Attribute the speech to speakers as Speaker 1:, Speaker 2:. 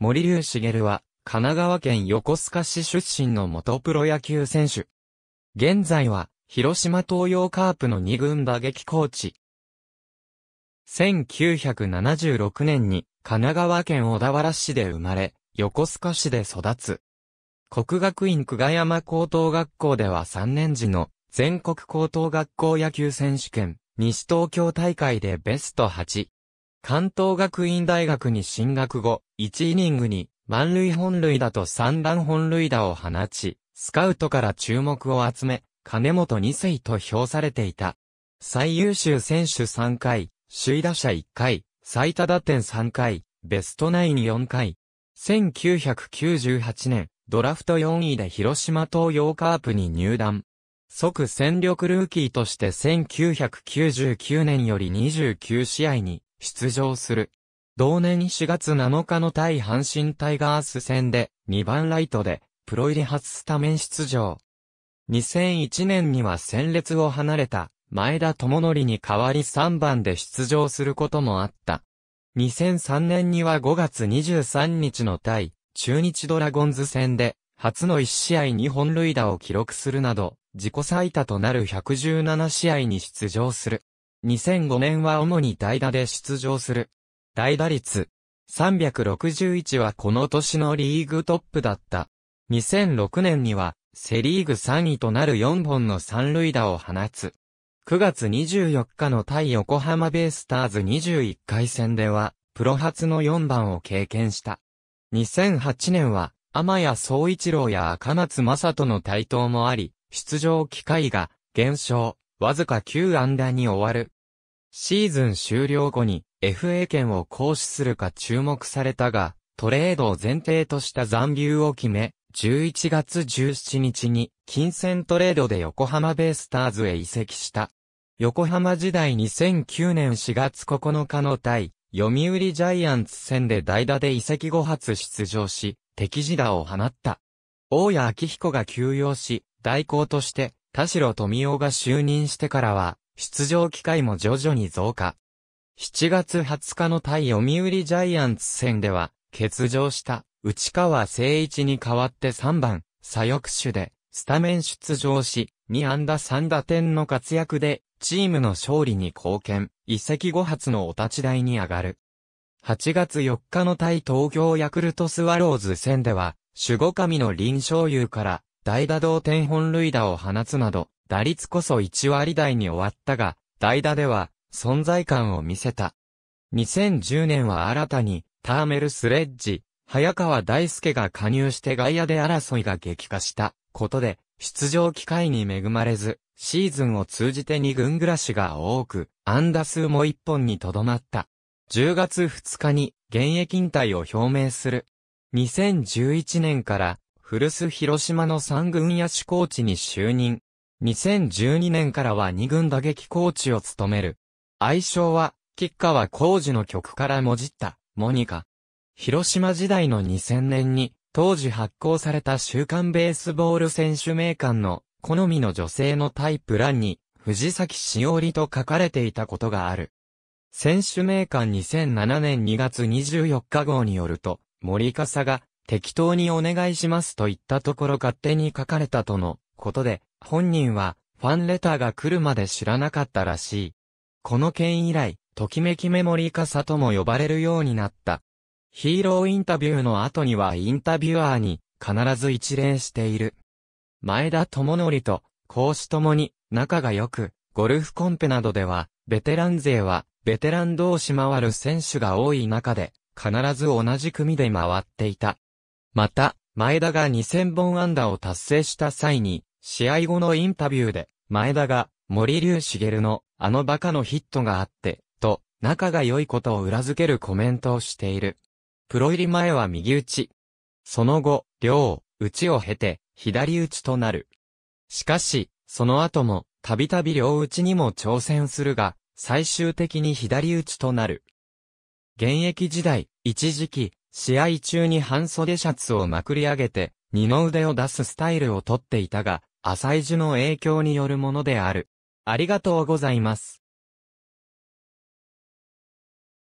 Speaker 1: 森龍茂は、神奈川県横須賀市出身の元プロ野球選手。現在は、広島東洋カープの2軍打撃コーチ。1976年に神奈川県小田原市で生まれ、横須賀市で育つ。国学院久我山高等学校では3年時の全国高等学校野球選手権西東京大会でベスト8。関東学院大学に進学後、1イニングに満塁本塁打と三段本塁打を放ち、スカウトから注目を集め、金本2世と評されていた。最優秀選手3回、首位打者1回、最多打点3回、ベストナイン4回。1998年、ドラフト4位で広島東洋カープに入団。即戦力ルーキーとして1999年より29試合に出場する。同年4月7日の対阪神タイガース戦で2番ライトでプロ入り初スタメン出場。2001年には戦列を離れた前田智則に代わり3番で出場することもあった。2003年には5月23日の対中日ドラゴンズ戦で初の1試合2本塁打を記録するなど自己最多となる117試合に出場する。2005年は主に代打で出場する。大打率361はこの年のリーグトップだった。2006年にはセリーグ3位となる4本の三塁打を放つ。9月24日の対横浜ベイスターズ21回戦では、プロ初の4番を経験した。2008年は、天谷総一郎や赤松正人の台頭もあり、出場機会が減少、わずか9安打に終わる。シーズン終了後に FA 権を行使するか注目されたが、トレードを前提とした残留を決め、11月17日に金銭トレードで横浜ベイスターズへ移籍した。横浜時代2009年4月9日の対、読売ジャイアンツ戦で代打で移籍後初出場し、敵地打を放った。大谷明彦が休養し、代行として、田代富夫が就任してからは、出場機会も徐々に増加。7月20日の対読売ジャイアンツ戦では、欠場した内川誠一に代わって3番、左翼手で、スタメン出場し、2安打3打点の活躍で、チームの勝利に貢献、移籍後発のお立ち台に上がる。8月4日の対東京ヤクルトスワローズ戦では、守護神の林昌優から、代打同点本塁打を放つなど、打率こそ1割台に終わったが、代打では存在感を見せた。2010年は新たにターメルスレッジ、早川大輔が加入して外野で争いが激化したことで出場機会に恵まれず、シーズンを通じて2軍暮らしが多く、アンダ数も1本にとどまった。10月2日に現役引退を表明する。2011年から古巣広島の三軍野手コーチに就任。2012年からは2軍打撃コーチを務める。愛称は、吉川浩二の曲からもじった、モニカ。広島時代の2000年に、当時発行された週刊ベースボール選手名鑑の、好みの女性のタイプ欄に、藤崎しおりと書かれていたことがある。選手名鑑2007年2月24日号によると、森笠が、適当にお願いしますと言ったところ勝手に書かれたとのことで、本人は、ファンレターが来るまで知らなかったらしい。この件以来、ときめきメモリー傘とも呼ばれるようになった。ヒーローインタビューの後にはインタビュアーに必ず一礼している。前田智則と講師ともに仲が良く、ゴルフコンペなどでは、ベテラン勢は、ベテラン同士回る選手が多い中で、必ず同じ組で回っていた。また、前田が2000本安打を達成した際に、試合後のインタビューで、前田が、森隆茂の、あのバカのヒットがあって、と、仲が良いことを裏付けるコメントをしている。プロ入り前は右打ち。その後、両、打ちを経て、左打ちとなる。しかし、その後も、たびたび両打ちにも挑戦するが、最終的に左打ちとなる。現役時代、一時期、試合中に半袖シャツをまくり上げて、二の腕を出すスタイルをとっていたが、浅い樹の影響によるものである。ありがとうございます。